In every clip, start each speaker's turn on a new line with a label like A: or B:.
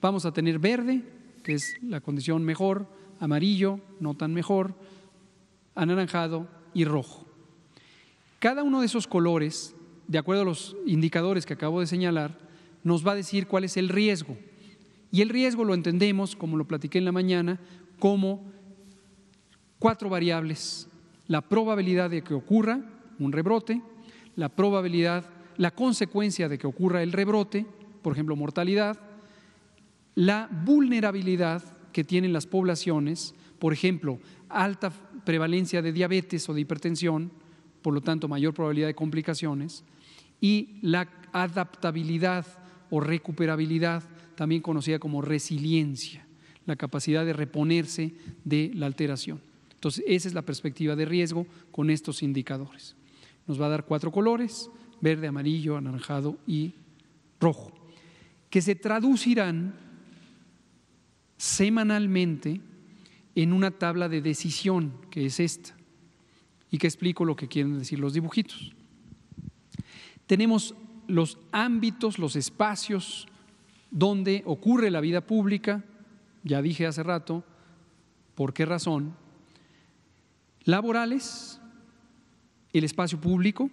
A: Vamos a tener verde, que es la condición mejor, amarillo, no tan mejor, anaranjado y rojo. Cada uno de esos colores, de acuerdo a los indicadores que acabo de señalar, nos va a decir cuál es el riesgo. Y el riesgo lo entendemos, como lo platiqué en la mañana, como cuatro variables. La probabilidad de que ocurra un rebrote, la probabilidad, la consecuencia de que ocurra el rebrote, por ejemplo, mortalidad, la vulnerabilidad que tienen las poblaciones, por ejemplo, alta prevalencia de diabetes o de hipertensión, por lo tanto mayor probabilidad de complicaciones, y la adaptabilidad o recuperabilidad, también conocida como resiliencia, la capacidad de reponerse de la alteración. Entonces, esa es la perspectiva de riesgo con estos indicadores. Nos va a dar cuatro colores, verde, amarillo, anaranjado y rojo, que se traducirán semanalmente en una tabla de decisión, que es esta, y que explico lo que quieren decir los dibujitos. Tenemos los ámbitos, los espacios donde ocurre la vida pública, ya dije hace rato, por qué razón, laborales, el espacio público,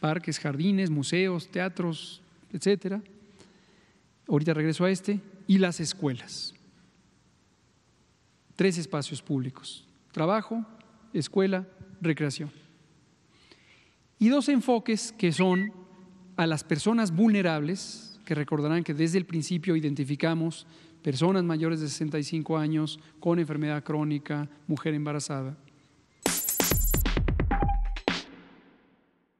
A: parques, jardines, museos, teatros, etcétera. Ahorita regreso a este, y las escuelas tres espacios públicos, trabajo, escuela, recreación. Y dos enfoques que son a las personas vulnerables, que recordarán que desde el principio identificamos personas mayores de 65 años con enfermedad crónica, mujer embarazada